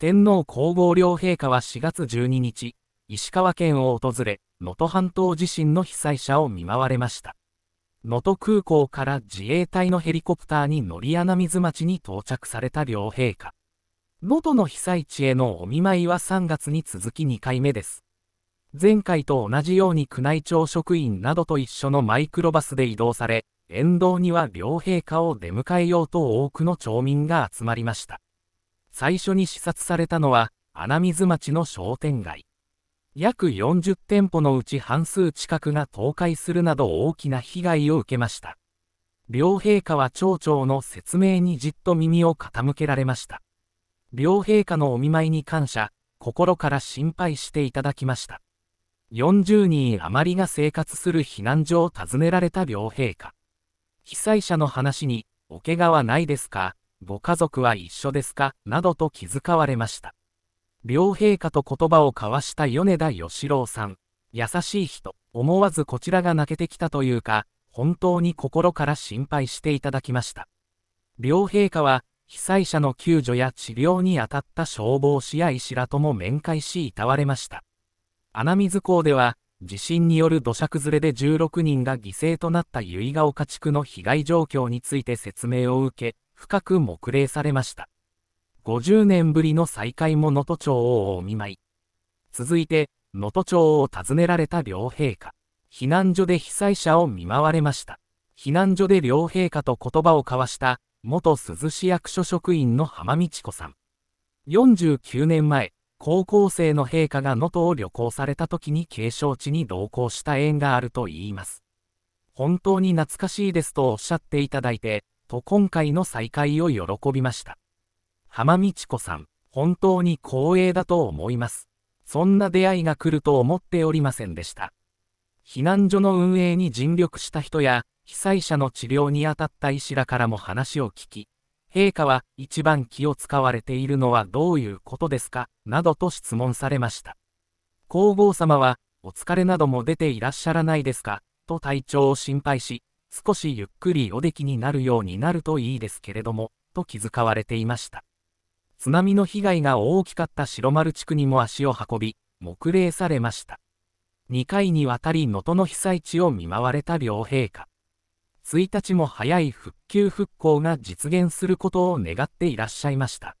天皇皇后両陛下は4月12日、石川県を訪れ、能登半島地震の被災者を見舞われました。能登空港から自衛隊のヘリコプターに乗り穴水町に到着された両陛下。能登の被災地へのお見舞いは3月に続き2回目です。前回と同じように宮内庁職員などと一緒のマイクロバスで移動され、沿道には両陛下を出迎えようと多くの町民が集まりました。最初に視察されたのは、穴水町の商店街。約40店舗のうち半数近くが倒壊するなど大きな被害を受けました。両陛下は町長の説明にじっと耳を傾けられました。両陛下のお見舞いに感謝、心から心配していただきました。40人余りが生活する避難所を訪ねられた両陛下。被災者の話に、おけがはないですかご家族は一緒ですかなどと気遣われました。両陛下と言葉を交わした米田義郎さん。優しい人、思わずこちらが泣けてきたというか、本当に心から心配していただきました。両陛下は、被災者の救助や治療に当たった消防士や医師らとも面会し、いたわれました。穴水港では、地震による土砂崩れで16人が犠牲となった結ヶ丘地区の被害状況について説明を受け、深く黙礼されました。50年ぶりの再会も能登町をお見舞い。続いて、能登町を訪ねられた両陛下。避難所で被災者を見舞われました。避難所で両陛下と言葉を交わした元珠洲市役所職員の浜道子さん。49年前、高校生の陛下が能登を旅行された時に景勝地に同行した縁があると言います。本当に懐かしいですとおっしゃっていただいて、と今回の再会を喜びました。浜道子さん、本当に光栄だと思います。そんな出会いが来ると思っておりませんでした。避難所の運営に尽力した人や、被災者の治療に当たった医師らからも話を聞き、陛下は一番気を使われているのはどういうことですかなどと質問されました。皇后さまは、お疲れなども出ていらっしゃらないですかと体調を心配し、少しゆっくりおできになるようになるといいですけれども、と気遣われていました。津波の被害が大きかった白丸地区にも足を運び、黙礼されました。2回にわたり能登の被災地を見舞われた両陛下。1日も早い復旧復興が実現することを願っていらっしゃいました。